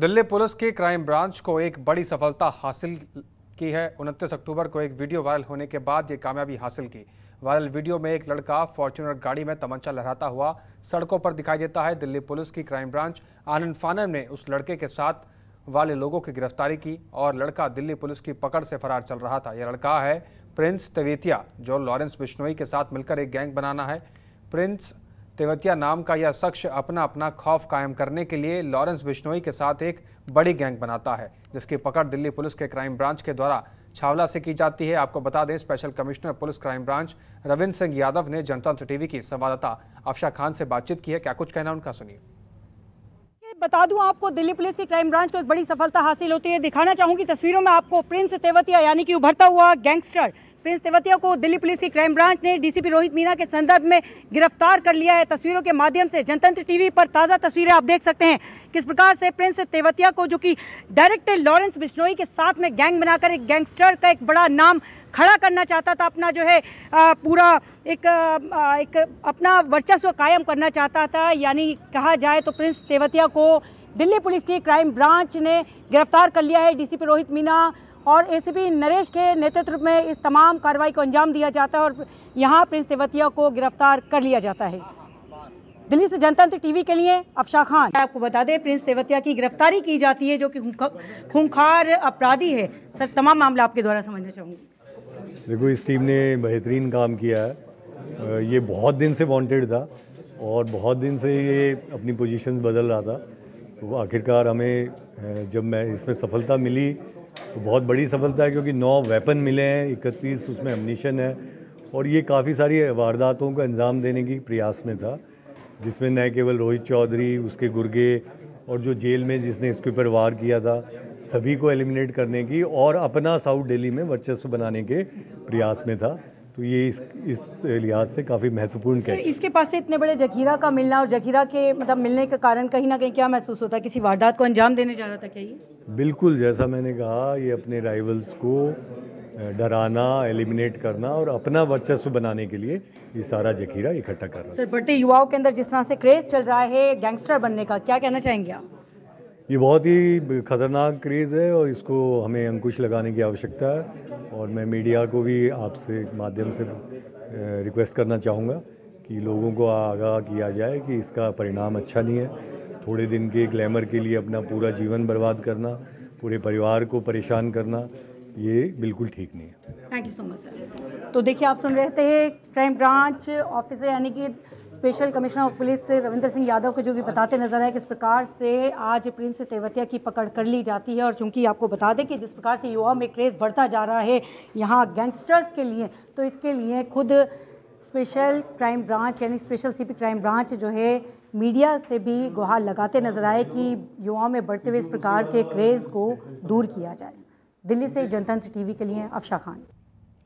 Delhi police की crime branch को एक बड़ी सफलता हासिल की है उनतीस अक्टूबर को एक वीडियो वायरल होने के बाद ये कामयाबी हासिल की वायरल वीडियो में एक लड़का फॉर्च्यूनर गाड़ी में तमंचा लहराता हुआ सड़कों पर दिखाई देता है दिल्ली पुलिस की क्राइम ब्रांच आनंद फानन ने उस लड़के के साथ वाले लोगों की गिरफ्तारी की और लड़का दिल्ली पुलिस की पकड़ से फरार चल रहा था यह लड़का है प्रिंस तवेतिया जो लॉरेंस बिश्नोई के साथ मिलकर एक गैंग बनाना है प्रिंस तेवतिया नाम का यह शख्स अपना अपना खौफ कायम करने के लिए लॉरेंस बिश्नोई के साथ एक बड़ी गैंग बनाता है जिसकी पकड़ दिल्ली पुलिस के क्राइम ब्रांच के द्वारा छावला से की जाती है आपको बता दें special commissioner police crime branch Ravindra Singh Yadav ने जनतंत्र टीवी की संवाददाता अफशा खान से बातचीत की है क्या कुछ कहना उनका सुनिए बता दूं आपको दिल्ली पुलिस की क्राइम ब्रांच को एक बड़ी सफलता हासिल होती है दिखाना चाहूँगी तस्वीरों में आपको प्रिंस तेवतिया यानी कि उभरता हुआ गैंगस्टर प्रिंस तेवतिया को दिल्ली पुलिस की क्राइम ब्रांच ने डीसीपी रोहित मीना के संदर्भ में गिरफ्तार कर लिया है तस्वीरों के माध्यम से जनतंत्र टीवी पर ताज़ा तस्वीरें आप देख सकते हैं किस प्रकार से प्रिंस तेवतिया को जो कि डायरेक्टर लॉरेंस बिश्नोई के साथ में गैंग बनाकर एक गैंगस्टर का एक बड़ा नाम खड़ा करना चाहता था अपना जो है पूरा एक एक अपना वर्चस्व कायम करना चाहता था यानी कहा जाए तो प्रिंस तेवतिया को दिल्ली पुलिस की क्राइम ब्रांच ने गिरफ्तार कर लिया है डीसीपी रोहित मीना और एसीपी नरेश के नेतृत्व में इस तमाम कार्रवाई को अंजाम दिया जाता है और यहाँ प्रिंस तेवतिया को गिरफ्तार कर लिया जाता है दिल्ली से जनतंत्र टीवी के लिए अफशा खान आपको बता दें प्रिंस तेवतिया की गिरफ्तारी की जाती है जो कि खूंखार अपराधी है सर तमाम मामला आपके द्वारा समझना चाहूँगी देखो इस टीम ने बेहतरीन काम किया है ये बहुत दिन से वांटेड था और बहुत दिन से ये अपनी पोजीशंस बदल रहा था तो आखिरकार हमें जब मैं इसमें सफलता मिली तो बहुत बड़ी सफलता है क्योंकि नौ वेपन मिले हैं इकतीस उसमें अमनीशन है और ये काफ़ी सारी वारदातों को अंजाम देने की प्रयास में था जिसमें न केवल रोहित चौधरी उसके गुर्गे और जो जेल में जिसने इसके ऊपर वार किया था सभी को एलिमिनेट करने की और अपना साउथ दिल्ली में वर्चस्व बनाने के प्रयास में था तो ये इस इस लिहाज से काफ़ी महत्वपूर्ण कह इसके पास से इतने बड़े जखीरा का मिलना और जखीरा के मतलब मिलने के कारण कहीं ना कहीं क्या महसूस होता है किसी वारदात को अंजाम देने जा रहा था क्या ये बिल्कुल जैसा मैंने कहा ये अपने राइवल्स को डराना एलिमिनेट करना और अपना वर्चस्व बनाने के लिए ये सारा जखीरा इकट्ठा कर रहा है सर बढ़ते युवाओं के अंदर जिस तरह से क्रेज़ चल रहा है गैंगस्टर बनने का क्या कहना चाहेंगे आप ये बहुत ही ख़तरनाक क्रेज़ है और इसको हमें अंकुश लगाने की आवश्यकता है और मैं मीडिया को भी आपसे माध्यम से रिक्वेस्ट करना चाहूँगा कि लोगों को आगाह किया जाए कि इसका परिणाम अच्छा नहीं है थोड़े दिन के ग्लैमर के लिए अपना पूरा जीवन बर्बाद करना पूरे परिवार को परेशान करना ये बिल्कुल ठीक नहीं है thank you so much sir तो देखिए आप सुन रहे थे क्राइम ब्रांच ऑफिसर यानी कि special commissioner of police Ravindra Singh Yadav को जो भी बताते नजर आए किस प्रकार से आज प्रिंस तेवतिया की पकड़ कर ली जाती है और चूंकि आपको बता दें कि जिस प्रकार से युवाओं में क्रेज़ बढ़ता जा रहा है यहाँ गैंगस्टर्स के लिए तो इसके लिए खुद स्पेशल क्राइम ब्रांच यानी स्पेशल सीपी क्राइम ब्रांच जो है मीडिया से भी गुहार लगाते नजर आए कि युवाओं में बढ़ते हुए इस प्रकार के क्रेज़ को दूर किया जाए दिल्ली से जनतंत्र टीवी के लिए अफशा खान